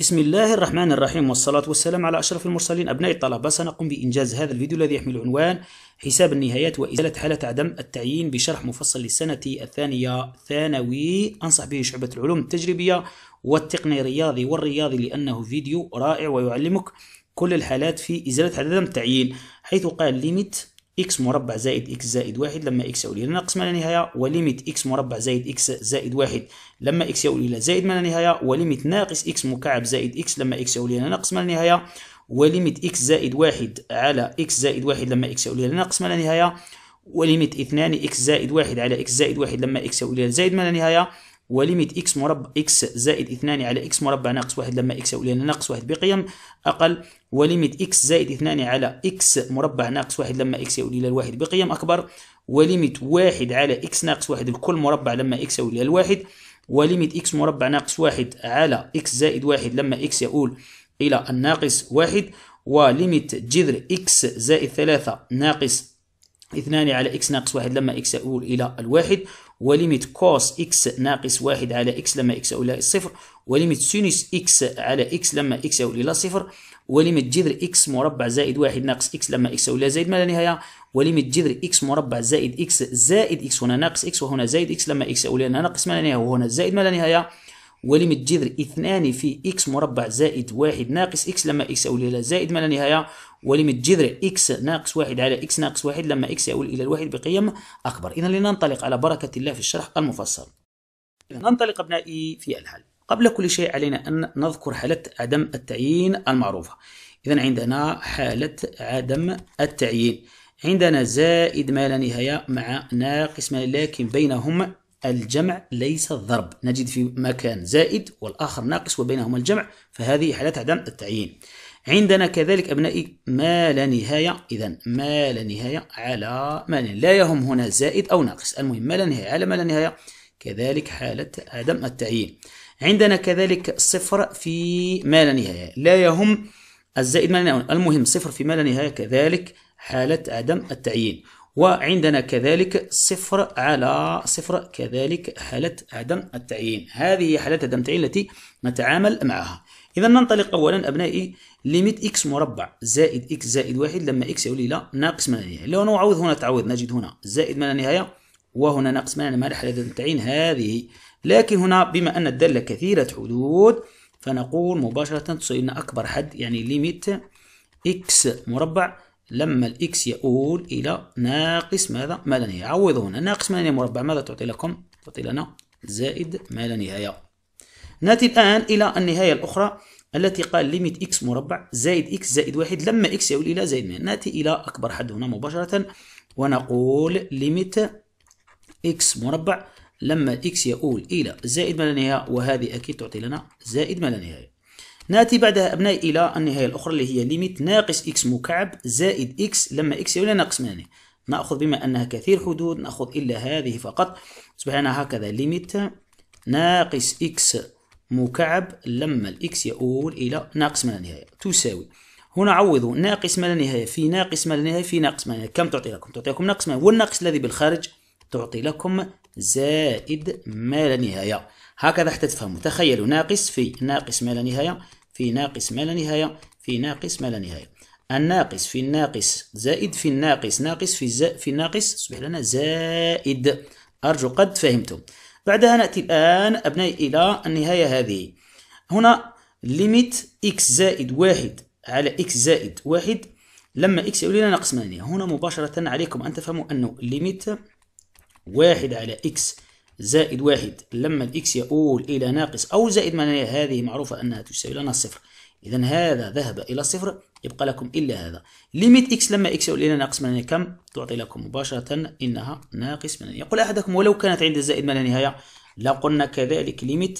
بسم الله الرحمن الرحيم والصلاة والسلام على أشرف المرسلين أبناء الطلبة سنقوم بإنجاز هذا الفيديو الذي يحمل عنوان حساب النهايات وإزالة حالة عدم التعيين بشرح مفصل للسنة الثانية ثانوي أنصح به شعبة العلوم التجريبية والتقني الرياضي والرياضي لأنه فيديو رائع ويعلمك كل الحالات في إزالة عدم التعيين حيث قال ليميت اكس مربع زائد اكس زائد واحد لما اكس يؤول الى ناقص ما لا نهايه وليميت اكس مربع زائد اكس زائد واحد لما اكس يؤول الى زائد ما لا نهايه وليميت ناقص اكس مكعب زائد اكس لما اكس يؤول الى ناقص ما لا نهايه وليميت اكس زائد واحد على اكس زائد واحد لما اكس يؤول الى ناقص ما لا نهايه وليميت اثنان اكس زائد واحد على اكس زائد واحد لما اكس يؤول الى زائد ما لا نهايه وليميت اكس مربع اكس زائد اثنان على اكس مربع ناقص واحد لما اكس يؤول الى ناقص واحد بقيم اقل وليميت اكس زائد 2 على اكس مربع ناقص واحد لما اكس يؤول الى الواحد بقيم اكبر وليميت واحد على اكس ناقص واحد الكل مربع لما اكس يؤول الى الواحد وليميت اكس مربع ناقص واحد على اكس زائد واحد لما اكس يؤول الى الناقص واحد وليميت جذر اكس زائد ثلاثة ناقص اثنان على اكس ناقص واحد لما اكس يؤول الى الواحد وليميت كوس اكس ناقص واحد على اكس لما اكس يؤول الى الصفر وليميت سينوس اكس على اكس لما اكس يؤول الى الصفر وليمت جذر اكس مربع زائد واحد ناقص اكس لما اكس أولى زائد ما لا نهاية وليمت جذر اكس مربع زائد اكس زائد اكس هنا ناقص اكس وهنا زائد اكس لما اكس أولى ناقص ما لا نهاية وهنا زائد ما لا نهاية وليمت جذر اثنان في اكس مربع زائد واحد ناقص اكس لما اكس أولى زائد ما لا نهاية وليمت جذر اكس ناقص واحد على اكس ناقص واحد لما اكس يؤول إلى الواحد بقيم أكبر إذا لننطلق على بركة الله في الشرح المفصل ننطلق أبنائي في الحل قبل كل شيء علينا أن نذكر حالة عدم التعيين المعروفة إذا عندنا حالة عدم التعيين عندنا زائد ما لا نهاية مع ناقص ما لكن بينهما الجمع ليس الضرب نجد في مكان زائد والآخر ناقص وبينهما الجمع فهذه حالة عدم التعيين عندنا كذلك أبنائي ما لا نهاية إذا ما لا نهاية على ما لا يهم هنا زائد أو ناقص المهم ما لا نهاية على ما لا نهاية كذلك حالة عدم التعيين عندنا كذلك صفر في ما لا نهاية لا يهم الزائد ما لا نهاية المهم صفر في ما لا نهاية كذلك حالة عدم التعيين وعندنا كذلك صفر على صفر كذلك حالة عدم التعيين هذه هي حالة عدم التعيين التي نتعامل معها إذا ننطلق أولا أبنائي ليميت إكس مربع زائد إكس زائد واحد لما إكس يولي إلى ناقص ما لا نهاية لو نعوض هنا تعوض نجد هنا زائد ما لا نهاية وهنا نقص معنى مرحلة التعيين هذه لكن هنا بما أن الدالة كثيرة حدود فنقول مباشرة تصير أكبر حد يعني ليميت إكس مربع لما الإكس يؤول إلى ناقص ماذا؟ ما لا نهاية عوضوا هنا ناقص ما لا نهاية مربع ماذا تعطي لكم؟ تعطي لنا زائد ما لا نهاية نأتي الآن إلى النهاية الأخرى التي قال ليميت إكس مربع زائد إكس زائد واحد لما إكس يؤول إلى زائد ما نأتي إلى أكبر حد هنا مباشرة ونقول ليميت x مربع لما x يؤول إلى زائد ما لا نهاية وهذه أكيد تعطي لنا زائد ما لا نهاية نأتي بعدها أبنائي إلى النهاية الأخرى اللي هي ليميت ناقص إكس مكعب زائد إكس لما إكس يؤول إلى ناقص ما لا نهاية نأخذ بما أنها كثير حدود نأخذ إلا هذه فقط أصبح لنا هكذا ليميت ناقص إكس مكعب لما الإكس يؤول إلى ناقص ما لا نهاية تساوي هنا عوضوا ناقص ما لا نهاية في ناقص ما لا نهاية في ناقص ما لا نهاية كم تعطي لكم؟ تعطي لكم ناقص ما والناقص الذي بالخارج تعطي لكم زائد ما لا نهاية هكذا حتى تفهموا تخيلوا ناقص في ناقص ما لا نهاية في ناقص ما لا نهاية في ناقص ما لا نهاية الناقص في الناقص زائد في الناقص ناقص في زائد في الناقص يصبح لنا زائد أرجو قد فهمتم بعدها نأتي الآن أبنائي إلى النهاية هذه هنا ليميت إكس زائد واحد على إكس زائد واحد لما إكس يولي لنا لا نهاية هنا مباشرة عليكم أن تفهموا أنه ليميت واحد على إكس زائد واحد لما الإكس يؤول إلى ناقص أو زائد ما هذه معروفة أنها تساوي لنا صفر إذا هذا ذهب إلى صفر يبقى لكم إلا هذا ليميت إكس لما إكس يؤول إلى ناقص ما كم تعطي لكم مباشرة إنها ناقص ما يقول أحدكم ولو كانت عند الزائد ما نهاية لقلنا كذلك ليميت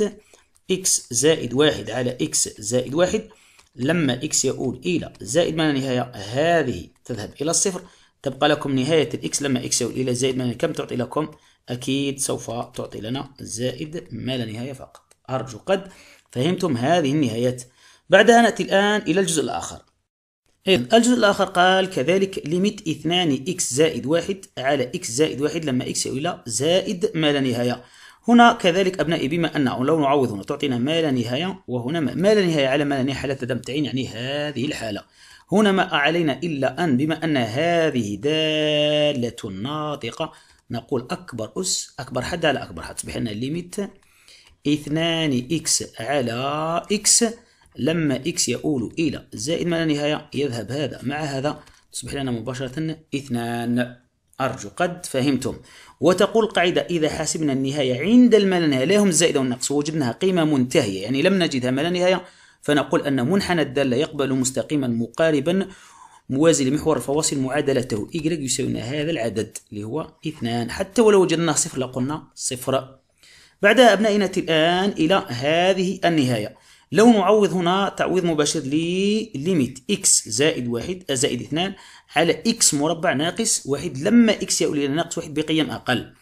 إكس زائد واحد على إكس زائد واحد لما إكس يؤول إلى زائد ما نهاية هذه تذهب إلى الصفر تبقى لكم نهاية الإكس لما إكس يؤول إلى زائد ما لا كم تعطي لكم أكيد سوف تعطي لنا زائد ما لا نهاية فقط أرجو قد فهمتم هذه النهايات بعدها نأتي الآن إلى الجزء الآخر إذن الجزء الآخر قال كذلك ليميت اثنان إكس زائد واحد على إكس زائد واحد لما إكس يؤول إلى زائد ما لا نهاية هنا كذلك أبنائي بما أن لو نعوض هنا تعطينا ما لا نهاية وهنا ما لا نهاية على ما لا نهاية حالة عدم يعني هذه الحالة هنا ما علينا إلا أن بما أن هذه دالة ناطقة نقول أكبر أس أكبر حد على أكبر حد تصبح لنا ليميت اثنان إكس على إكس لما إكس يؤول إلى زائد ما لا نهاية يذهب هذا مع هذا تصبح لنا مباشرة اثنان أرجو قد فهمتم وتقول قاعدة إذا حسبنا النهاية عند ما نهاية لا هم الزائد والنقص وجدناها قيمة منتهية يعني لم نجدها ما لا نهاية فنقول أن منحنى الدالة يقبل مستقيما مقاربا موازي لمحور الفواصل معادلته y يساوي هذا العدد اللي هو اثنان حتى ولو وجدناه صفر لقلنا صفر بعدها أبنائنا الآن إلى هذه النهاية لو نعوض هنا تعويض مباشر لليميت x زائد واحد زائد اثنان على x مربع ناقص واحد لما x يؤول إلى ناقص واحد بقيم أقل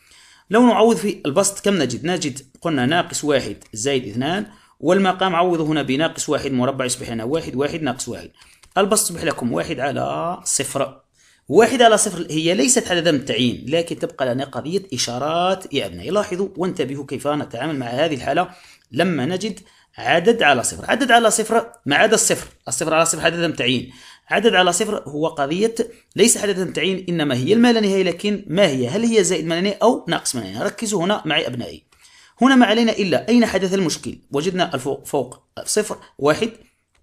لو نعوض في البسط كم نجد؟ نجد قلنا ناقص واحد زائد اثنان والمقام عوضه هنا بناقص واحد مربع يصبح لنا واحد واحد ناقص واحد البسط تصبح لكم واحد على صفر واحد على صفر هي ليست على ذنب التعيين لكن تبقى لنا قضية إشارات يا أبنائي لاحظوا وانتبهوا كيف نتعامل مع هذه الحالة لما نجد عدد على صفر عدد على صفر ما عدا الصفر الصفر على صفر عدد التعيين عدد على صفر هو قضية ليس عدد تعيين إنما هي المال لكن ما هي هل هي زائد ما أو ناقص ما ركزوا هنا معي أبنائي هنا ما علينا إلا أين حدث المشكل وجدنا الفوق فوق صفر واحد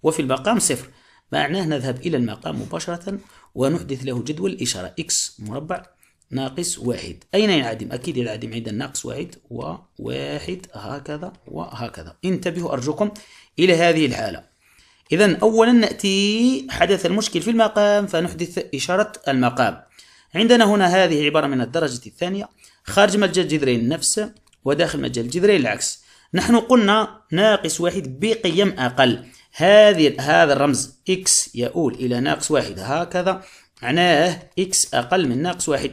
وفي المقام صفر معناه نذهب إلى المقام مباشرة ونحدث له جدول إشارة x مربع ناقص واحد أين ينعدم؟ أكيد ينعدم عند ناقص واحد وواحد هكذا وهكذا انتبهوا أرجوكم إلى هذه الحالة إذا أولا نأتي حدث المشكل في المقام فنحدث إشارة المقام عندنا هنا هذه عبارة من الدرجة الثانية خارج متجر جذرين نفس وداخل مجال الجذري العكس نحن قلنا ناقص واحد بقيم أقل هذه هذا الرمز x يؤول إلى ناقص واحد هكذا معناه x أقل من ناقص واحد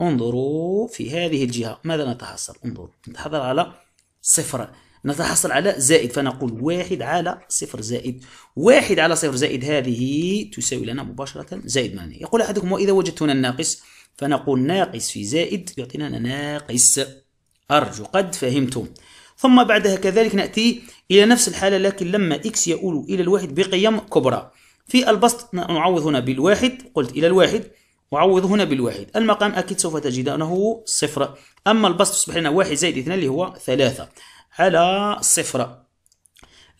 انظروا في هذه الجهة ماذا نتحصل انظروا نتحصل على صفر نتحصل على زائد فنقول واحد على صفر زائد واحد على صفر زائد هذه تساوي لنا مباشرة زائد معنى يقول أحدكم وإذا وجدت هنا الناقص فنقول ناقص في زائد يعطينا ناقص أرجو قد فهمتم ثم بعدها كذلك نأتي إلى نفس الحالة لكن لما إكس يؤول إلى الواحد بقيم كبرى في البسط نعوض هنا بالواحد قلت إلى الواحد وعوض هنا بالواحد المقام أكيد سوف تجد أنه صفر أما البسط تصبح لنا واحد زائد اثنان اللي هو ثلاثة على صفر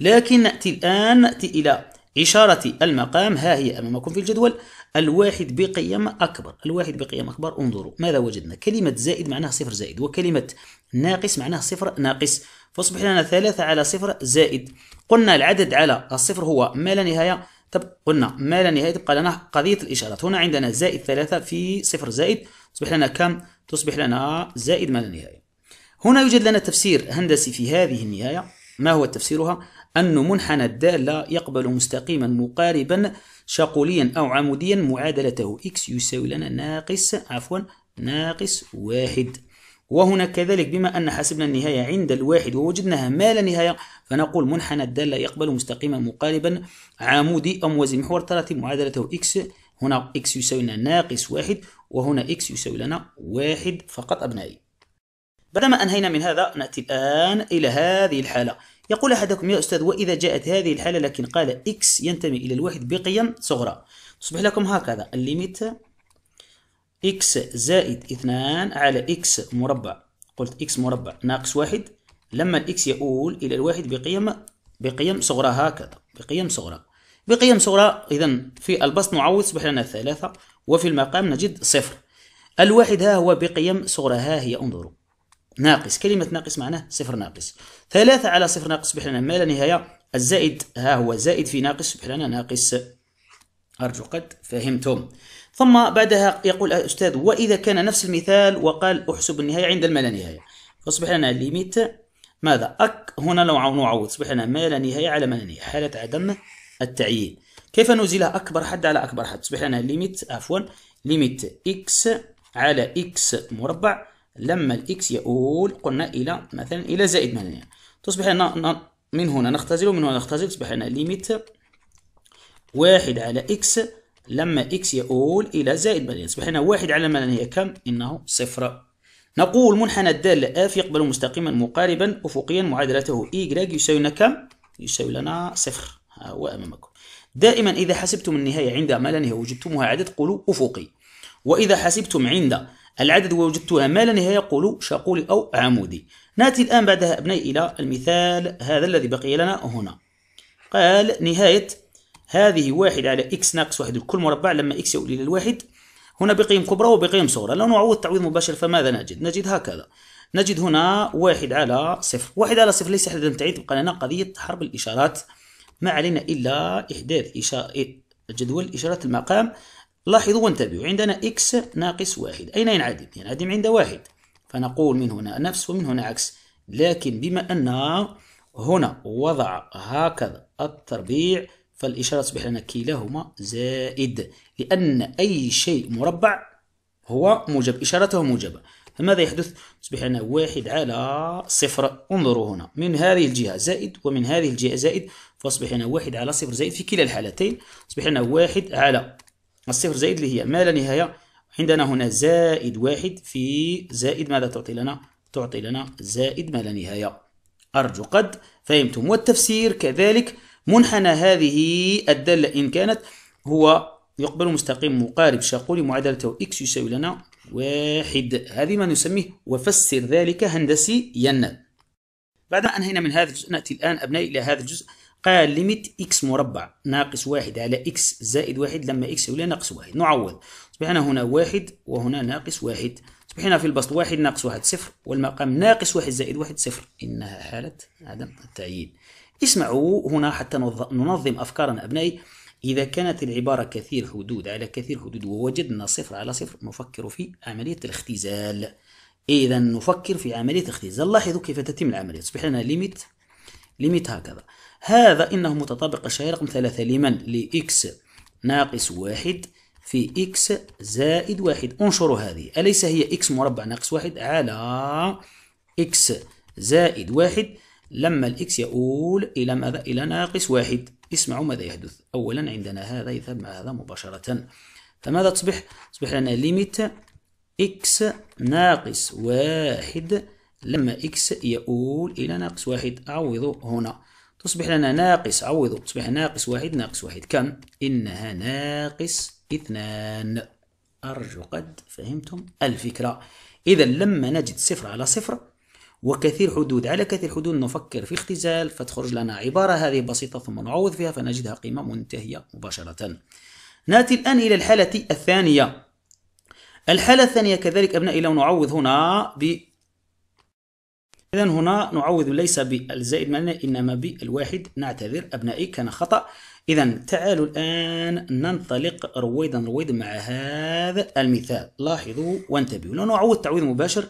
لكن نأتي الآن نأتي إلى إشارة المقام ها هي أمامكم في الجدول الواحد بقيم أكبر الواحد بقيم أكبر انظروا ماذا وجدنا كلمة زائد معناها صفر زائد وكلمة ناقص معناها صفر ناقص فأصبح لنا ثلاثة على صفر زائد قلنا العدد على الصفر هو ما لا نهاية طب قلنا ما لا نهاية تبقى لنا قضية الإشارات هنا عندنا زائد ثلاثة في صفر زائد تصبح لنا كم تصبح لنا زائد ما لا نهاية هنا يوجد لنا تفسير هندسي في هذه النهاية ما هو تفسيرها أن منحنى الدالة يقبل مستقيما مقاربا شاقوليا أو عموديا معادلته x يساوي لنا ناقص عفوا ناقص واحد وهنا كذلك بما أن حسبنا النهاية عند الواحد ووجدناها ما لا نهاية فنقول منحنى الدالة يقبل مستقيما مقاربا عمودي أو موازي محور ثلاثي معادلته x هنا x يساوي لنا ناقص واحد وهنا x يساوي لنا واحد فقط أبنائي بعدما أنهينا من هذا نأتي الآن إلى هذه الحالة يقول أحدكم يا أستاذ وإذا جاءت هذه الحالة لكن قال إكس ينتمي إلى الواحد بقيم صغرى تصبح لكم هكذا الليميت إكس زائد اثنان على إكس مربع قلت إكس مربع ناقص واحد لما الإكس يؤول إلى الواحد بقيم بقيم صغرى هكذا بقيم صغرى بقيم صغرى إذا في البسط نعوض تصبح لنا ثلاثة وفي المقام نجد صفر الواحد ها هو بقيم صغرى ها هي انظروا ناقص كلمة ناقص معناه صفر ناقص ثلاثة على صفر ناقص يصبح لنا ما لا نهاية الزائد ها هو زائد في ناقص يصبح لنا ناقص أرجو قد فهمتم ثم بعدها يقول الأستاذ وإذا كان نفس المثال وقال أحسب النهاية عند ما لا نهاية فأصبح لنا ليميت ماذا أك هنا لو نعوض يصبح لنا ما لا نهاية على ما لا نهاية حالة عدم التعيين كيف نزيلها أكبر حد على أكبر حد تصبح لنا ليميت عفوا ليميت إكس على إكس مربع لما الإكس يؤول قلنا إلى مثلا إلى زائد 80 تصبح لنا من هنا نختزل ومن هنا نختزل تصبح لنا ليميت واحد على إكس لما إكس يؤول إلى زائد 80 تصبح لنا واحد على 80 هي كم؟ إنه صفر نقول منحنى الدالة اف يقبل مستقيما مقاربا أفقيا معادلته اي يساوي لنا كم؟ يساوي لنا صفر ها هو أمامكم دائما إذا حسبتم النهاية عند ما لا نهاية وجدتموها عدد قولوا أفقي وإذا حسبتم عند العدد ووجدت أمالا يقول شاقولي أو عمودي نأتي الآن بعدها ابني إلى المثال هذا الذي بقي لنا هنا قال نهاية هذه واحد على إكس ناقص واحد الكل مربع لما إكس يؤول إلى الواحد هنا بقيم كبرى وبقيم صغرى لو نعوض تعويض مباشر فماذا نجد نجد هكذا نجد هنا واحد على صفر واحد على صفر ليس حدا تعيد تبقى لنا قضية حرب الإشارات ما علينا إلا إحداث إشارة إيه، جدول إشارات المقام لاحظوا وانتبهوا عندنا إكس ناقص واحد أين ينعدم؟ ينعدم عند واحد فنقول من هنا نفس ومن هنا عكس لكن بما أن هنا وضع هكذا التربيع فالإشارة تصبح لنا كلاهما زائد لأن أي شيء مربع هو موجب إشارته موجبة فماذا يحدث؟ تصبح لنا واحد على صفر انظروا هنا من هذه الجهة زائد ومن هذه الجهة زائد فأصبح لنا واحد على صفر زائد في كلا الحالتين أصبح لنا واحد على الصفر زائد اللي هي ما لا نهاية عندنا هنا زائد واحد في زائد ماذا تعطي لنا؟ تعطي لنا زائد ما لا نهاية أرجو قد فهمتم والتفسير كذلك منحنى هذه الدالة إن كانت هو يقبل مستقيم مقارب شاقولي معادلته إكس يساوي لنا واحد هذه ما نسميه وفسر ذلك هندسيا بعد ما أنهينا من هذا الجزء نأتي الآن أبنائي إلى هذا الجزء قال ليميت اكس مربع ناقص واحد على اكس زائد واحد لما اكس يولي ناقص واحد نعوض صبحنا هنا واحد وهنا ناقص واحد صبحنا في البسط واحد ناقص واحد صفر والمقام ناقص واحد زائد واحد صفر إنها حالة عدم التعيين اسمعوا هنا حتى ننظم أفكارنا أبنائي إذا كانت العبارة كثير حدود على كثير حدود ووجدنا صفر على صفر نفكر في عملية الاختزال إذا نفكر في عملية الاختزال لاحظوا كيف تتم العملية تصبح لنا ليميت ليميت هكذا هذا إنه متطابق الشيء رقم ثلاثة لمن؟ لإكس ناقص واحد في إكس زائد واحد انشروا هذه أليس هي إكس مربع ناقص واحد على إكس زائد واحد لما الإكس يؤول إلى ماذا؟ إلى ناقص واحد اسمعوا ماذا يحدث أولا عندنا هذا يذهب مع هذا مباشرة فماذا تصبح؟ تصبح لنا ليميت إكس ناقص واحد لما إكس يؤول إلى ناقص واحد أعوض هنا تصبح لنا ناقص عوضوا تصبح ناقص واحد ناقص واحد كم إنها ناقص اثنان أرجو قد فهمتم الفكرة إذا لما نجد صفر على صفر وكثير حدود على كثير حدود نفكر في اختزال فتخرج لنا عبارة هذه بسيطة ثم نعوض فيها فنجدها قيمة منتهية مباشرة نأتي الآن إلى الحالة الثانية الحالة الثانية كذلك أبنائي لو نعوض هنا إذا هنا نعوض ليس بالزائد مالنا إنما بالواحد نعتذر أبنائي كان خطأ إذا تعالوا الآن ننطلق رويدا رويدا مع هذا المثال لاحظوا وانتبهوا لو نعوض تعويض مباشر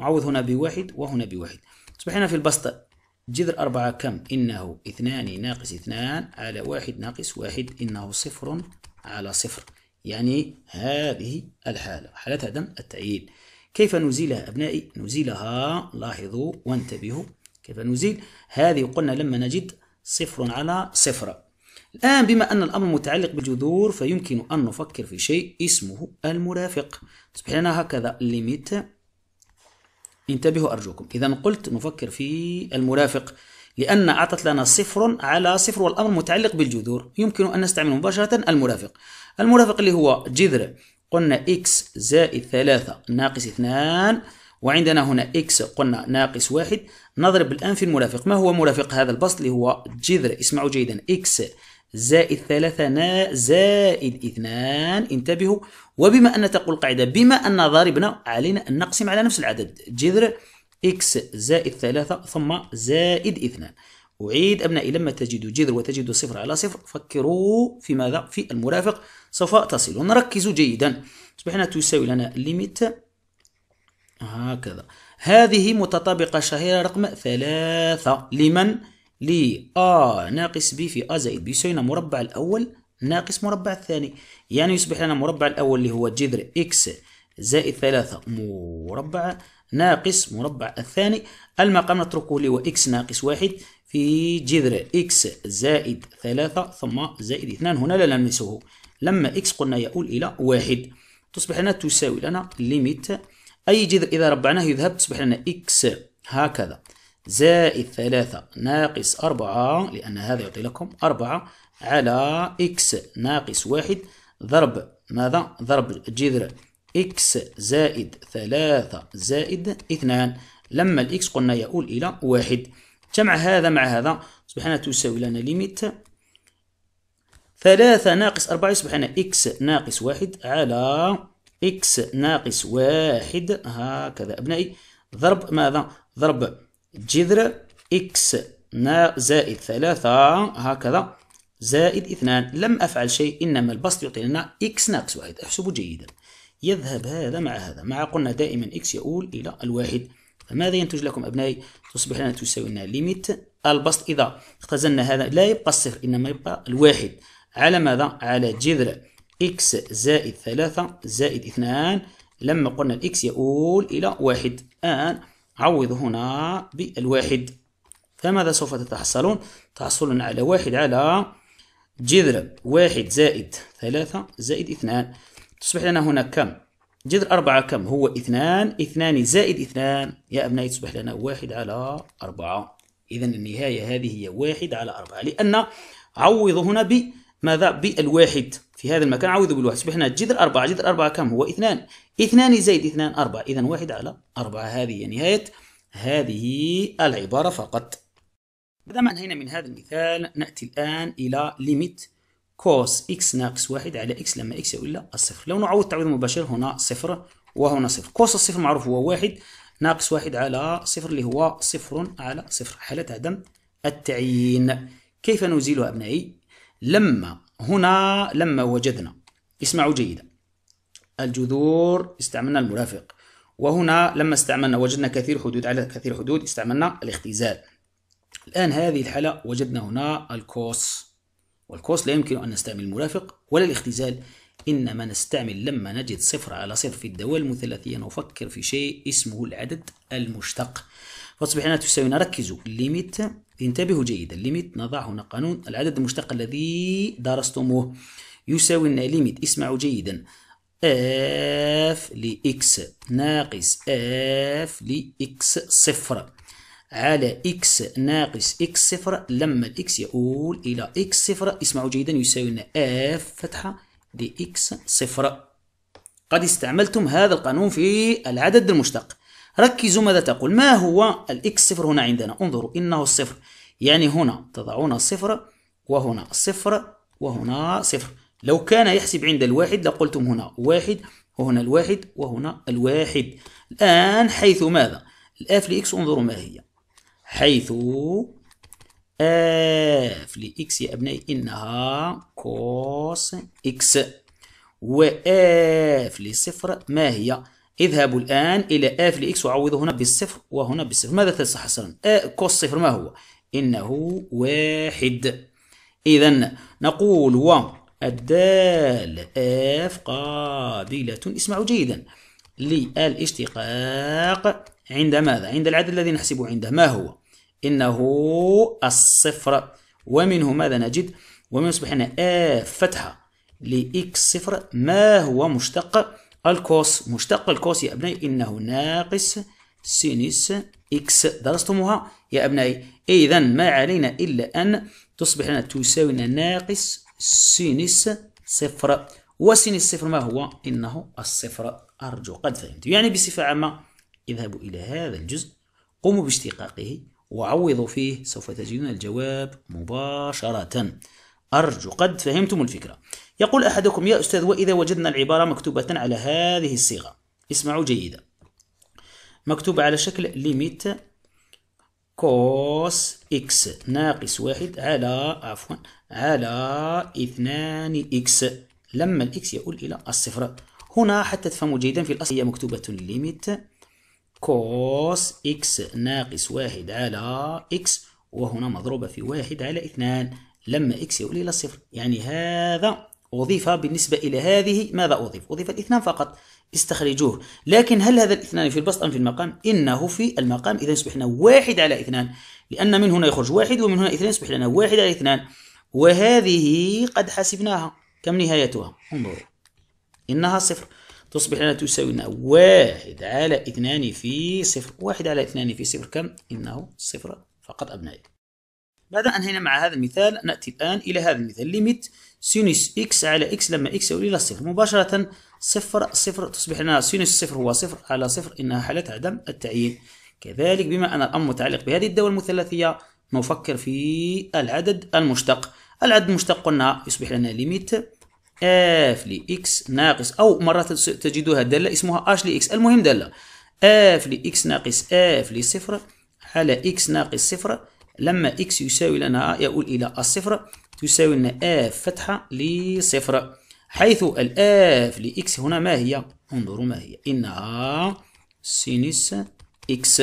نعوض هنا بواحد وهنا بواحد أصبحنا في البسطة جذر أربعة كم إنه اثنان ناقص اثنان على واحد ناقص واحد إنه صفر على صفر يعني هذه الحالة حالة عدم التأييد كيف نزيلها أبنائي نزيلها لاحظوا وانتبهوا كيف نزيل هذه قلنا لما نجد صفر على صفر الآن بما أن الأمر متعلق بالجذور فيمكن أن نفكر في شيء اسمه المرافق تصبح لنا هكذا ليميت انتبهوا أرجوكم إذا قلت نفكر في المرافق لأن أعطت لنا صفر على صفر والأمر متعلق بالجذور يمكن أن نستعمل مباشرة المرافق المرافق اللي هو جذر قلنا إكس زائد ثلاثة ناقص اثنان وعندنا هنا إكس قلنا ناقص واحد نضرب الآن في المرافق ما هو مرافق هذا البسط اللي هو جذر اسمعوا جيدا إكس زائد ثلاثة نا زائد اثنان انتبهوا وبما أن تقول القاعدة بما أن ضربنا علينا أن نقسم على نفس العدد جذر إكس زائد ثلاثة ثم زائد اثنان أعيد أبنائي لما تجدوا جذر وتجدوا صفر على صفر فكروا في ماذا؟ في المرافق سوف تصل ونركزوا جيدا أصبحنا تساوي لنا الليميت هكذا هذه متطابقة شهيرة رقم ثلاثة لمن؟ ل أ ناقص ب في أ زائد ب يساوي مربع الأول ناقص مربع الثاني يعني يصبح لنا مربع الأول اللي هو جذر إكس زائد ثلاثة مربع ناقص مربع الثاني المقام نتركه اللي هو إكس ناقص واحد في جذر إكس زائد ثلاثة ثم زائد اثنان هنا لا نلمسه لما إكس قلنا يؤول إلى واحد تصبح لنا تساوي لنا ليميت أي جذر إذا ربعناه يذهب تصبح لنا إكس هكذا زائد ثلاثة ناقص أربعة لأن هذا يعطي لكم أربعة على إكس ناقص واحد ضرب ماذا؟ ضرب جذر إكس زائد ثلاثة زائد اثنان لما الإكس قلنا يؤول إلى واحد جمع هذا مع هذا سبحان تساوي لنا ليميت ثلاثة ناقص أربعة يصبح لنا إكس ناقص واحد على إكس ناقص واحد هكذا أبنائي ضرب ماذا ضرب جذر إكس زائد ثلاثة هكذا زائد اثنان لم أفعل شيء إنما البسط يعطي لنا إكس ناقص واحد أحسبه جيدا يذهب هذا مع هذا مع قلنا دائما إكس يؤول إلى الواحد فماذا ينتج لكم أبنائي تصبح لنا تساوي لنا ليميت البسط إذا اختزلنا هذا لا يبقى الصفر إنما يبقى الواحد على ماذا على جذر إكس زائد ثلاثة زائد اثنان لما قلنا الإكس يؤول إلى واحد الآن عوض هنا بالواحد فماذا سوف تتحصلون تحصلون على واحد على جذر واحد زائد ثلاثة زائد اثنان تصبح لنا هنا كم جذر أربعة كم هو اثنان اثنان زائد اثنان يا أبنائي تصبح لنا واحد على أربعة إذا النهاية هذه هي واحد على أربعة لأن عوض هنا بماذا بالواحد في هذا المكان عوض بالواحد صبحنا جذر أربعة جذر أربعة كم هو اثنان اثنان زائد اثنان أربعة إذا واحد على أربعة هذه هي نهاية هذه العبارة فقط بعد ما انهينا من هذا المثال نأتي الآن إلى ليميت كوس اكس ناقص واحد على اكس لما اكس يؤول الى الصفر لو نعوض تعويض مباشر هنا صفر وهنا صفر كوس الصفر معروف هو واحد ناقص واحد على صفر اللي هو صفر على صفر حالة عدم التعيين كيف نزيلها أبنائي لما هنا لما وجدنا اسمعوا جيدا الجذور استعملنا المرافق وهنا لما استعملنا وجدنا كثير حدود على كثير حدود استعملنا الاختزال الآن هذه الحالة وجدنا هنا الكوس والقوس لا يمكن أن نستعمل المرافق ولا الاختزال إنما نستعمل لما نجد صفر على صفر في الدوال المثلثية نفكر في شيء اسمه العدد المشتق هنا تساوي نركزوا ليميت انتبهوا جيدا ليميت نضع هنا قانون العدد المشتق الذي درستموه يساوي لنا ليميت اسمعوا جيدا اف لإكس ناقص اف لإكس صفر على إكس ناقص إكس صفر لما الإكس يؤول إلى إكس صفر اسمعوا جيدا يساوي لنا إف فتحة لإكس صفر قد استعملتم هذا القانون في العدد المشتق ركزوا ماذا تقول ما هو الإكس صفر هنا عندنا انظروا إنه الصفر يعني هنا تضعون صفر وهنا صفر وهنا صفر لو كان يحسب عند الواحد لقلتم هنا واحد وهنا الواحد وهنا الواحد الآن حيث ماذا الآف لإكس انظروا ما هي حيث اف آه، لإكس يا أبنائي إنها كوس إكس آه، واف لصفر ما هي؟ اذهبوا الآن إلى اف آه لإكس وعوضوا هنا بالصفر وهنا بالصفر ماذا تلصق حصرا؟ كوس صفر ما هو؟ إنه واحد إذا نقول و الدال اف قابلة اسمعوا جيدا للاشتقاق عند ماذا؟ عند العدد الذي نحسبه عنده ما هو؟ إنه الصفر ومنه ماذا نجد ومن يصبح هنا آ فتحة لإكس صفر ما هو مشتق الكوس مشتق الكوس يا أبنائي إنه ناقص سينس إكس درستموها يا أبنائي إذا ما علينا إلا أن تصبح لنا تساوي ناقص سينس صفر وسينس صفر ما هو إنه الصفر أرجو قد فهمت يعني بصفة عامة اذهبوا إلى هذا الجزء قوموا باشتقاقه وعوضوا فيه سوف تجدون الجواب مباشرة أرجو قد فهمتم الفكرة يقول أحدكم يا أستاذ وإذا وجدنا العبارة مكتوبة على هذه الصيغة اسمعوا جيدا مكتوبة على شكل ليميت كوس إكس ناقص واحد على عفوا على اثنان إكس لما الإكس يؤول إلى الصفر هنا حتى تفهموا جيدا في الأصل هي مكتوبة ليميت كوس إكس ناقص واحد على إكس وهنا مضروبة في واحد على اثنان لما إكس يؤول إلى صفر يعني هذا أضيف بالنسبة إلى هذه ماذا أضيف؟ أضيف الاثنان فقط استخرجوه لكن هل هذا الاثنان في البسط أم في المقام؟ إنه في المقام إذا يصبح لنا واحد على اثنان لأن من هنا يخرج واحد ومن هنا اثنان يصبح لنا واحد على اثنان وهذه قد حسبناها كم نهايتها؟ انظروا إنها صفر تصبح لنا تساوي لنا واحد على اثنان في صفر واحد على اثنان في صفر كم؟ إنه صفر فقط أبنائي بعد أن انهينا مع هذا المثال نأتي الآن إلى هذا المثال ليميت سينوس إكس على إكس لما إكس يؤول إلى صفر مباشرة صفر صفر تصبح لنا سينوس صفر هو صفر على صفر إنها حالة عدم التعيين كذلك بما أن الأمر متعلق بهذه الدولة المثلثية نفكر في العدد المشتق العدد المشتق قلنا يصبح لنا ليميت اف لإكس ناقص أو مرات تجدها دالة اسمها اش لإكس المهم دالة اف لإكس ناقص اف لصفر على إكس ناقص صفر لما إكس يساوي لنا يؤول إلى الصفر تساوي لنا اف فتحة لصفر حيث الآف لإكس هنا ما هي؟ انظروا ما هي إنها سينس إكس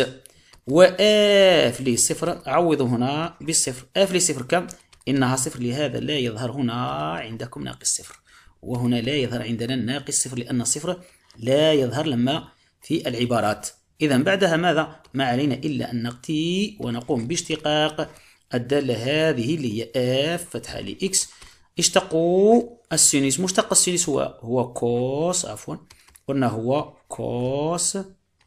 وآف لصفر عوض هنا بالصفر آف لصفر كم؟ إنها صفر لهذا لا يظهر هنا عندكم ناقص صفر وهنا لا يظهر عندنا ناقص صفر لأن صفر لا يظهر لما في العبارات إذا بعدها ماذا؟ ما علينا إلا أن نقتي ونقوم باشتقاق الدالة هذه اللي هي اف فتحة لإكس اشتقوا السينيس مشتق السينيس هو هو كوس عفوا قلنا هو كوس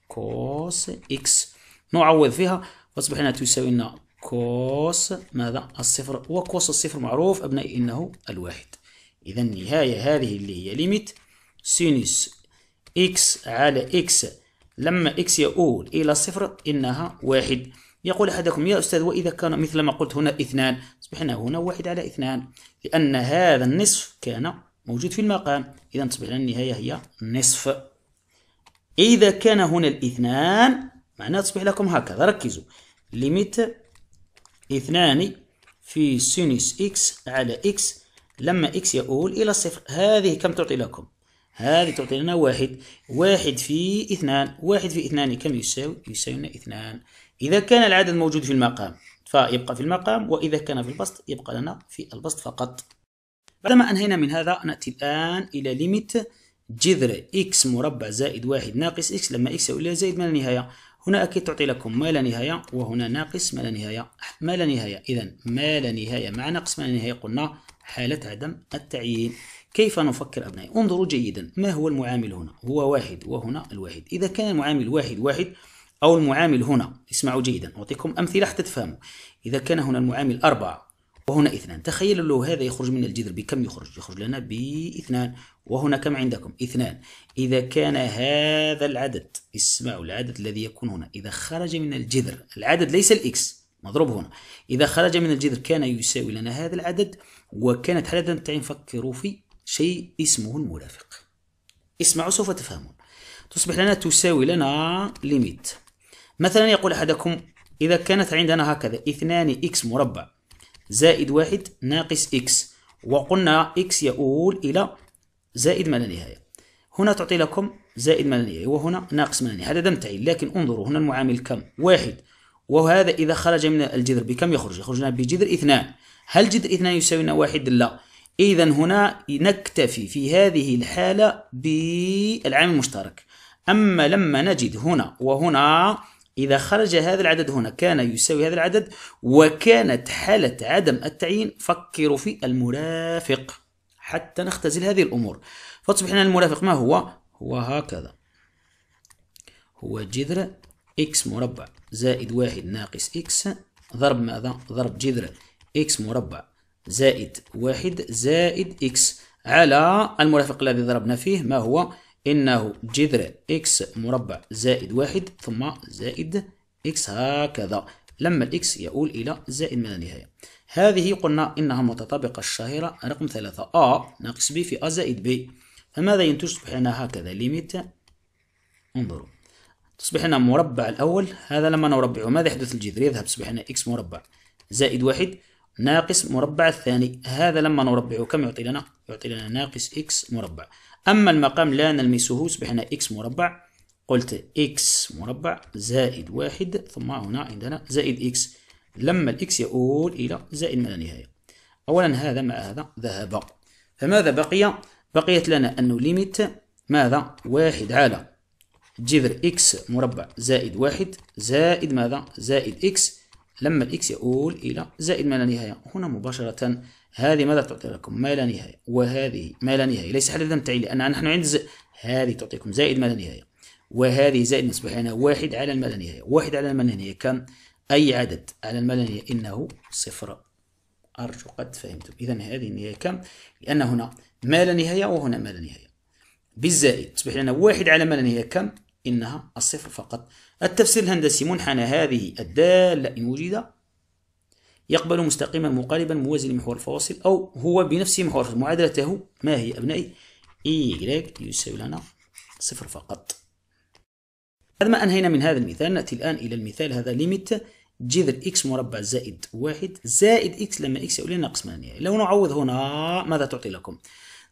كوس إكس نعوض فيها فأصبح هنا تساوي لنا كوس ماذا الصفر وكوس الصفر معروف أبنائي إنه الواحد إذا النهاية هذه اللي هي ليميت سينوس إكس على إكس لما إكس يؤول إلى صفر إنها واحد يقول أحدكم يا أستاذ وإذا كان مثل ما قلت هنا اثنان أصبحنا هنا واحد على اثنان لأن هذا النصف كان موجود في المقام إذا تصبح لنا النهاية هي نصف إذا كان هنا الاثنان معناه تصبح لكم هكذا ركزوا ليميت اثنان في سينوس إكس على إكس لما إكس يؤول إلى الصفر هذه كم تعطي لكم؟ هذه تعطي لنا واحد واحد في اثنان واحد في اثنان كم يساوي؟ يساوي لنا اثنان إذا كان العدد موجود في المقام فيبقى في المقام وإذا كان في البسط يبقى لنا في البسط فقط بعدما أنهينا من هذا نأتي الآن إلى ليميت جذر إكس مربع زائد واحد ناقص إكس لما إكس يؤول إلى زائد ما لا نهاية هنا أكيد تعطي لكم ما لا نهاية وهنا ناقص ما لا نهاية ما لا نهاية إذا ما لا نهاية مع ناقص ما لا نهاية قلنا حالة عدم التعيين كيف نفكر أبنائي انظروا جيدا ما هو المعامل هنا هو واحد وهنا الواحد إذا كان المعامل واحد واحد أو المعامل هنا اسمعوا جيدا أعطيكم أمثلة حتى تفهموا إذا كان هنا المعامل أربعة وهنا اثنان تخيل لو هذا يخرج من الجذر بكم يخرج يخرج لنا باثنان وهنا كم عندكم اثنان إذا كان هذا العدد اسمعوا العدد الذي يكون هنا إذا خرج من الجذر العدد ليس الإكس مضروب هنا إذا خرج من الجذر كان يساوي لنا هذا العدد وكانت حالة تعين فكروا في شيء اسمه المرافق اسمعوا سوف تفهمون تصبح لنا تساوي لنا ليميت مثلا يقول أحدكم إذا كانت عندنا هكذا اثنان إكس مربع زائد واحد ناقص إكس وقلنا إكس يؤول إلى زائد ما لا نهاية هنا تعطي لكم زائد ما لا نهاية وهنا ناقص ما لا نهاية هذا دمتعي لكن انظروا هنا المعامل كم واحد وهذا إذا خرج من الجذر بكم يخرج يخرجنا بجذر اثنان هل جذر اثنان يساوي واحد لا إذا هنا نكتفي في هذه الحالة بالعامل المشترك أما لما نجد هنا وهنا إذا خرج هذا العدد هنا كان يساوي هذا العدد وكانت حالة عدم التعيين فكروا في المرافق حتى نختزل هذه الأمور فتصبح المرافق ما هو؟ هو هكذا هو جذر x مربع زائد واحد ناقص x ضرب ماذا؟ ضرب جذر x مربع زائد واحد زائد x على المرافق الذي ضربنا فيه ما هو؟ إنه جذر إكس مربع زائد واحد ثم زائد إكس هكذا لما الإكس يؤول إلى زائد من النهاية هذه قلنا إنها المتطابقة الشهيرة رقم ثلاثة أ ناقص ب في أ زائد ب فماذا ينتج تصبح لنا هكذا ليميت انظروا تصبح لنا مربع الأول هذا لما نربعه ماذا يحدث الجذر يذهب تصبح لنا إكس مربع زائد واحد ناقص مربع الثاني هذا لما نربعه كم يعطي لنا يعطي لنا ناقص إكس مربع أما المقام لا نلمسه أصبحنا إكس مربع قلت إكس مربع زائد واحد ثم هنا عندنا زائد إكس لما الإكس يؤول إلى زائد ما لا نهاية أولا هذا مع هذا ذهب فماذا بقي؟ بقيت لنا أن ليميت ماذا؟ واحد على جذر إكس مربع زائد واحد زائد ماذا؟ زائد إكس لما الإكس يؤول إلى زائد ما لا نهاية هنا مباشرة هذه ماذا تعطي لكم ما لا نهاية وهذه ما لا نهاية ليس حددا تعي لأن نحن عند ز... هذه تعطيكم زائد ما لا نهاية وهذه زائد نصبح هنا واحد على ما لا نهاية واحد على ما لا نهاية كم أي عدد على ما لا نهاية إنه صفر أرجو قد فهمتم إذا هذه النهاية كم لأن هنا ما لا نهاية وهنا ما لا نهاية بالزائد تصبح لنا واحد على ما لا نهاية كم إنها الصفر فقط التفسير الهندسي منحنى هذه الدالة إن وجد يقبل مستقيما مقاربا موازي لمحور الفواصل أو هو بنفسه محور الفواصل معادلته ما هي أبنائي y e يساوي لنا صفر فقط بعد ما أنهينا من هذا المثال نأتي الآن إلى المثال هذا ليميت جذر اكس مربع زائد واحد زائد اكس لما يؤول ناقص ما ناقص نهايه لو نعوض هنا ماذا تعطي لكم؟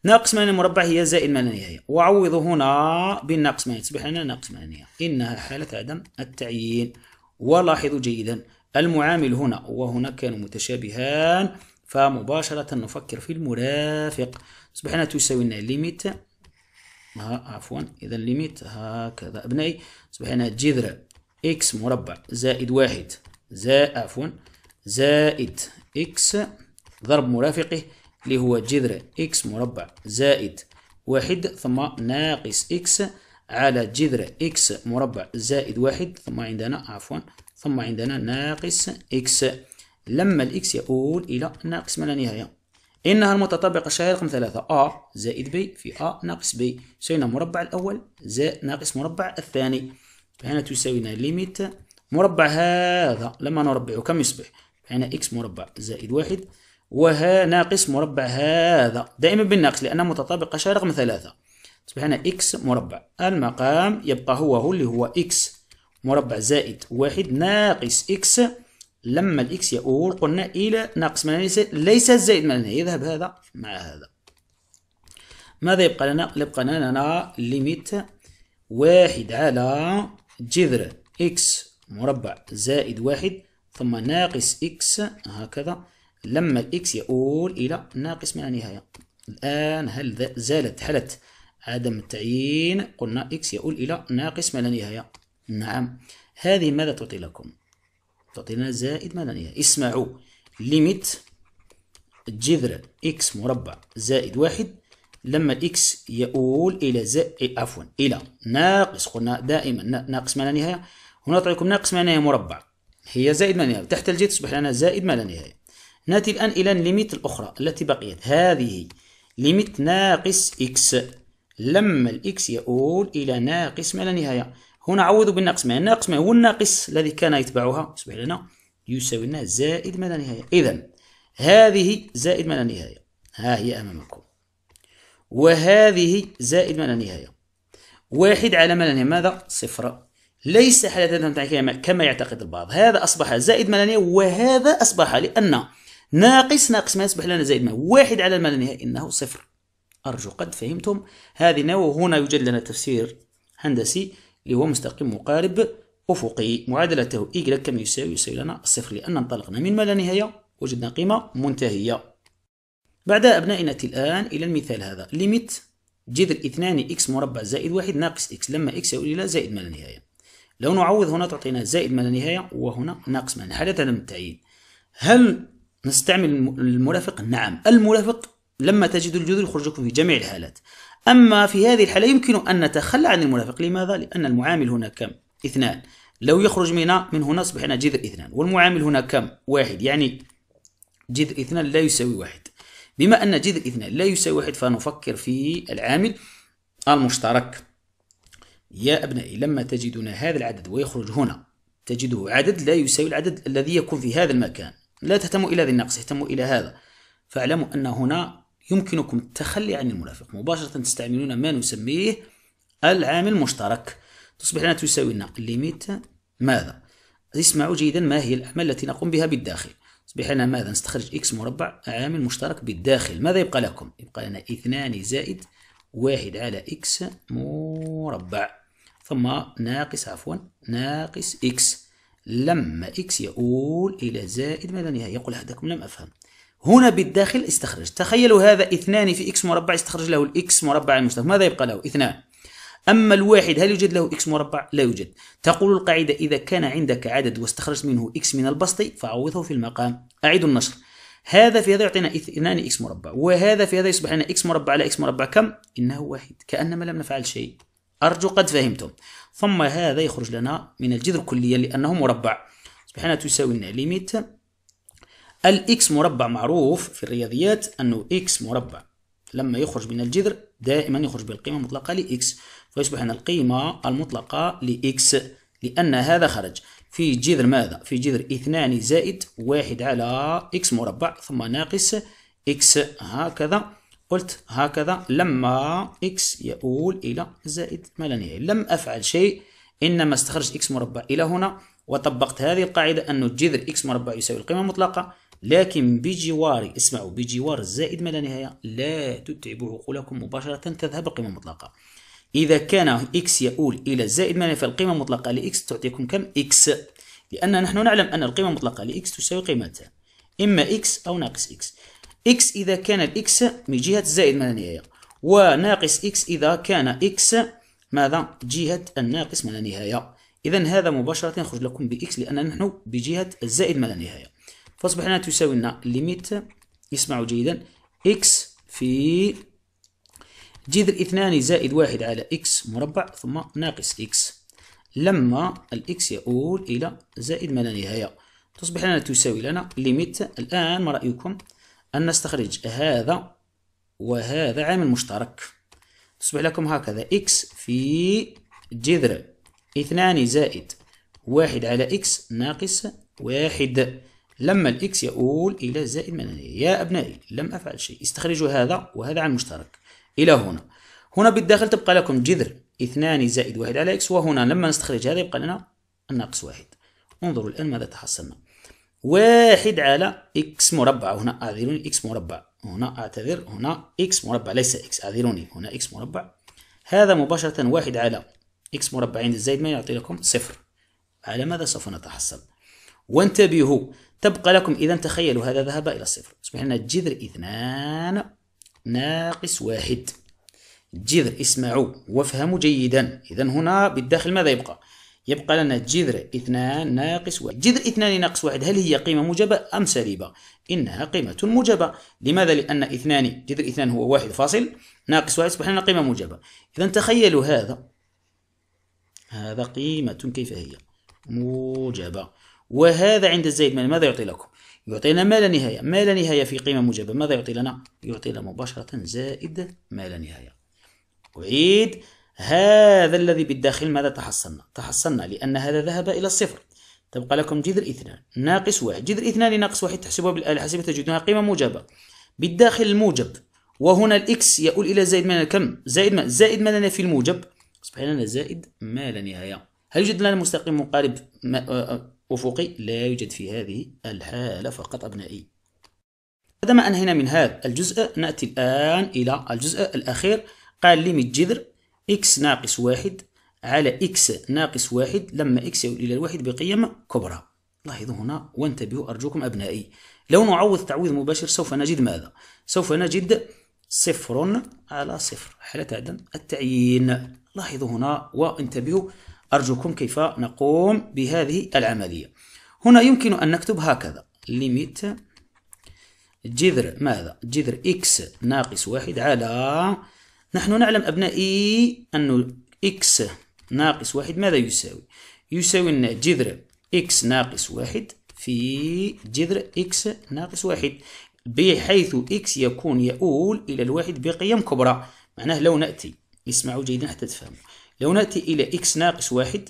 ناقص لا مربع هي زائد لا نهاية وعوض هنا بالناقص 8 تصبح لنا ناقص نهايه إنها حالة عدم التعيين ولاحظوا جيدا المعامل هنا وهناك كانوا متشابهان فمباشرة نفكر في المرافق أصبحنا تساوي لنا ليميت ها عفوا إذا ليميت هكذا أبنائي أصبحنا جذر إكس مربع زائد واحد زائد عفوا زائد إكس ضرب مرافقه اللي هو جذر إكس مربع زائد واحد ثم ناقص إكس على جذر إكس مربع زائد واحد ثم عندنا عفوا ثم عندنا ناقص إكس لما الإكس يؤول إلى ناقص ما لا نهاية إنها المتطابقة الشهيرة رقم ثلاثة أ زائد ب في أ ناقص ب سينا مربع الأول زائد ناقص مربع الثاني فهنا تساوينا ليميت مربع هذا لما نربعه كم يصبح؟ هنا إكس مربع زائد واحد وها ناقص مربع هذا دائما بالناقص لأنها متطابقة شهيرة رقم ثلاثة تصبح طيب، هنا إكس مربع المقام يبقى هو هو اللي هو إكس مربع زائد واحد ناقص إكس لما الإكس يؤول قلنا إلى ناقص ما ليس ليس زائد ما يذهب هذا مع هذا ماذا يبقى لنا؟ يبقى لنا ليميت واحد على جذر إكس مربع زائد واحد ثم ناقص إكس هكذا لما الإكس يؤول إلى ناقص ما نهاية الآن هل زالت حالة عدم التعيين قلنا إكس يؤول إلى ناقص ما لا نهاية نعم هذه ماذا تعطي لكم تعطي لنا زائد ماذا هي اسمعوا ليميت جذر اكس مربع زائد واحد لما الاكس يؤول الى زائد إيه، عفوا الى ناقص قلنا دائما ناقص ما لا نهايه هنا لكم ناقص ما لا نهايه مربع هي زائد ما لا نهايه تحت الجذر تصبح لنا زائد ما لا نهايه ناتي الان الى الليميت الاخرى التي بقيت هذه ليميت ناقص اكس لما الاكس يؤول الى ناقص ما لا نهايه هنا عوضوا بالناقص مع الناقص مع الناقص الذي كان يتبعها يصبح لنا يساوي لنا زائد ما لا نهايه اذا هذه زائد ما لا نهايه ها هي امامكم وهذه زائد ما لا نهايه واحد على ما لا نهايه ماذا صفر ليس حالة كما يعتقد البعض هذا أصبح زائد ما لا نهايه وهذا أصبح لأن ناقص ناقص ما يصبح لنا زائد ما واحد على ما لا نهايه إنه صفر أرجو قد فهمتم هذه نوع هنا يوجد لنا تفسير هندسي اللي هو مستقيم مقارب أفقي معادلته إيكغيك كم يساوي يساوي لنا الصفر لأن انطلقنا من ما لا نهاية وجدنا قيمة منتهية بعد أبنائنا الآن إلى المثال هذا ليميت جذر اثنان إكس مربع زائد واحد ناقص إكس لما إكس يؤول إلى زائد ما لا نهاية لو نعوض هنا تعطينا زائد ما لا نهاية وهنا ناقص ما لا نهايه حالة عدم التعيين هل نستعمل المرافق؟ نعم المرافق لما تجد الجذر يخرجكم في جميع الحالات أما في هذه الحالة يمكن أن نتخلى عن المنافق لماذا؟ لأن المعامل هنا كم؟ اثنان لو يخرج من من هنا أصبحنا هنا جذر اثنان والمعامل هنا كم؟ واحد يعني جذر اثنان لا يساوي واحد بما أن جذر اثنان لا يساوي واحد فنفكر في العامل المشترك يا أبنائي لما تجدون هذا العدد ويخرج هنا تجده عدد لا يساوي العدد الذي يكون في هذا المكان لا تهتموا إلى ذي النقص اهتموا إلى هذا فاعلموا أن هنا يمكنكم التخلي عن المنافق مباشرة تستعملون ما نسميه العامل المشترك تصبح لنا تساوي لنا ليميت ماذا اسمعوا جيدا ما هي الأعمال التي نقوم بها بالداخل تصبح لنا ماذا نستخرج إكس مربع عامل مشترك بالداخل ماذا يبقى لكم يبقى لنا اثنان زائد واحد على إكس مربع ثم ناقص عفوا ناقص إكس لما إكس يؤول إلى زائد ما لا نهاية يقول هذاكم لم أفهم هنا بالداخل استخرج تخيلوا هذا اثنان في اكس مربع استخرج له الاكس مربع المشترك ماذا يبقى له اثنان أما الواحد هل يوجد له إكس مربع؟ لا يوجد تقول القاعدة إذا كان عندك عدد واستخرجت منه إكس من البسط فعوضه في المقام أعيد النشر هذا في هذا يعطينا اثنان إكس مربع وهذا في هذا يصبح لنا إكس مربع على إكس مربع كم؟ إنه واحد كأنما لم نفعل شيء أرجو قد فهمتم ثم هذا يخرج لنا من الجذر كليا لأنه مربع اصبحنا تساوي لنا ليميت الإكس مربع معروف في الرياضيات أنه إكس مربع لما يخرج من الجذر دائما يخرج بالقيمة المطلقة لإكس فيصبح هنا القيمة المطلقة لإكس لأن هذا خرج في جذر ماذا؟ في جذر اثنان زائد واحد على إكس مربع ثم ناقص إكس هكذا قلت هكذا لما إكس يؤول إلى زائد ما لا نهاية لم أفعل شيء إنما استخرجت إكس مربع إلى هنا وطبقت هذه القاعدة أن الجذر إكس مربع يساوي القيمة المطلقة لكن بجوار اسمعوا بجوار الزائد ما لا نهاية لا تتعبوا عقولكم مباشرة تذهب القيمة المطلقة إذا كان اكس يؤول إلى الزائد ما لا نهاية فالقيمة المطلقة لاكس تعطيكم كم اكس لأن نحن نعلم أن القيمة المطلقة لاكس تساوي قيمتها إما اكس أو ناقص اكس اكس إذا كان الإكس من جهة الزائد ما لا نهاية وناقص اكس إذا كان اكس ماذا جهة الناقص ما لا نهاية إذا هذا مباشرة يخرج لكم بإكس لأن نحن بجهة الزائد ما لا نهاية فاصبح لنا تساوي لنا ليميت اسمعوا جيدا اكس في جذر اثنان زائد واحد على اكس مربع ثم ناقص اكس لما الاكس يؤول الى زائد ما لا نهايه تصبح لنا تساوي لنا ليميت الان ما رايكم ان نستخرج هذا وهذا عامل مشترك تصبح لكم هكذا اكس في جذر اثنان زائد واحد على اكس ناقص واحد لما الإكس يؤول إلى زائد من يا أبنائي لم أفعل شيء استخرجوا هذا وهذا عن المشترك إلى هنا هنا بالداخل تبقى لكم جذر اثنان زائد واحد على إكس وهنا لما نستخرج هذا يبقى لنا الناقص واحد انظروا الآن ماذا تحصلنا واحد على إكس مربع هنا أعذروني إكس مربع هنا أعتذر هنا إكس مربع ليس إكس أعذروني هنا إكس مربع هذا مباشرة واحد على إكس مربع عند الزائد ما يعطي لكم صفر على ماذا سوف نتحصل وانتبهوا تبقى لكم إذا تخيلوا هذا ذهب إلى الصفر يصبح لنا جذر اثنان ناقص واحد جذر اسمعوا وافهموا جيدا إذا هنا بالداخل ماذا يبقى؟ يبقى لنا جذر اثنان ناقص واحد جذر اثنان ناقص واحد هل هي قيمة موجبة أم سالبة؟ إنها قيمة موجبة لماذا؟ لأن اثنان جذر اثنان هو واحد فاصل ناقص واحد يصبح لنا قيمة موجبة إذا تخيلوا هذا هذا قيمة كيف هي؟ موجبة وهذا عند الزيد مال ماذا يعطي لكم؟ يعطينا ما لا نهاية ما لا نهاية في قيمة موجبة ماذا يعطي لنا؟ يعطي لنا مباشرة زائد ما لا نهاية أعيد هذا الذي بالداخل ماذا تحصلنا؟ تحصلنا لأن هذا ذهب إلى الصفر تبقى لكم جذر اثنان ناقص واحد جذر اثنان ناقص واحد تحسبها بالآلة الحاسبة تجدونها قيمة موجبة بالداخل الموجب وهنا الإكس يؤول إلى زائد ما كم؟ زائد ما زائد ما لنا في الموجب أصبح لنا زائد ما لا نهاية هل يوجد لنا مستقيم مقارب ما آه، آه، أفقي لا يوجد في هذه الحالة فقط أبنائي بعدما أنهينا من هذا الجزء نأتي الآن إلى الجزء الأخير قال ليميت جذر x ناقص واحد على x ناقص واحد لما x يؤول إلى الواحد بقيم كبرى لاحظوا هنا وانتبهوا أرجوكم أبنائي لو نعوض تعويض مباشر سوف نجد ماذا؟ سوف نجد صفر على صفر حالة عدم التعيين لاحظوا هنا وانتبهوا أرجوكم كيف نقوم بهذه العملية هنا يمكن أن نكتب هكذا limit جذر ماذا جذر x ناقص واحد على نحن نعلم أبنائي أن x ناقص واحد ماذا يساوي يساوي لنا جذر x ناقص واحد في جذر x ناقص واحد بحيث x يكون يؤول إلى الواحد بقيم كبرى معناه لو نأتي اسمعوا جيدا حتى تفهموا لو نأتي إلى x ناقص واحد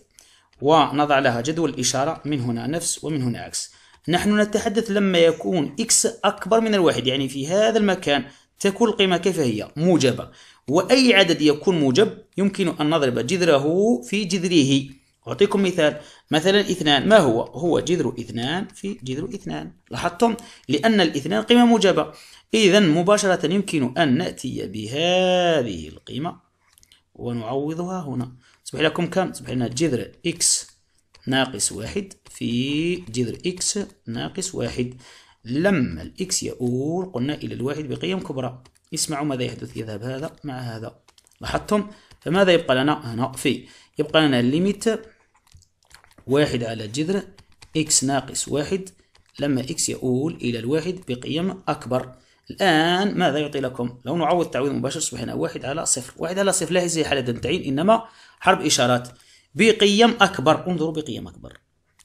ونضع لها جدول إشارة من هنا نفس ومن هنا عكس نحن نتحدث لما يكون x أكبر من الواحد يعني في هذا المكان تكون القيمة كيف هي موجبة وأي عدد يكون موجب يمكن أن نضرب جذره في جذره أعطيكم مثال مثلا اثنان ما هو؟ هو جذر اثنان في جذر اثنان لاحظتم؟ لأن الاثنان قيمة موجبة إذا مباشرة يمكن أن نأتي بهذه القيمة ونعوضها هنا تصبح لكم كم تصبح لنا جذر إكس ناقص واحد في جذر إكس ناقص واحد لما الإكس يؤول قلنا إلى الواحد بقيم كبرى اسمعوا ماذا يحدث يذهب هذا مع هذا لاحظتم فماذا يبقى لنا هنا في يبقى لنا ليميت واحد على جذر إكس ناقص واحد لما إكس يؤول إلى الواحد بقيم أكبر الآن ماذا يعطي لكم؟ لو نعوض التعويض المباشر يصبح هنا واحد على صفر واحد على صفر زي حالة تعيين إنما حرب إشارات بقيم أكبر انظروا بقيم أكبر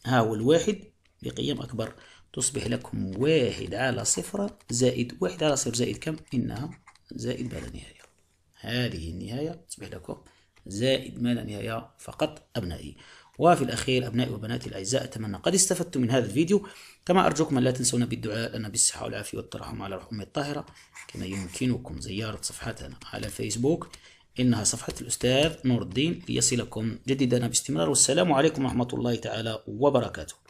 ها هو الواحد بقيم أكبر تصبح لكم واحد على صفر زائد واحد على صفر زائد كم؟ إنها زائد ما لا نهاية هذه النهاية تصبح لكم زائد ما لا نهاية فقط أبنائي وفي الأخير أبنائي وبناتي الأعزاء أتمنى قد استفدتم من هذا الفيديو كما أرجوكم لا تنسونا بالدعاء لنا بالصحة والعافية والترحم على أمي الطاهرة كما يمكنكم زيارة صفحتنا على فيسبوك إنها صفحة الأستاذ نور الدين ليصلكم جديدنا باستمرار والسلام عليكم ورحمة الله تعالى وبركاته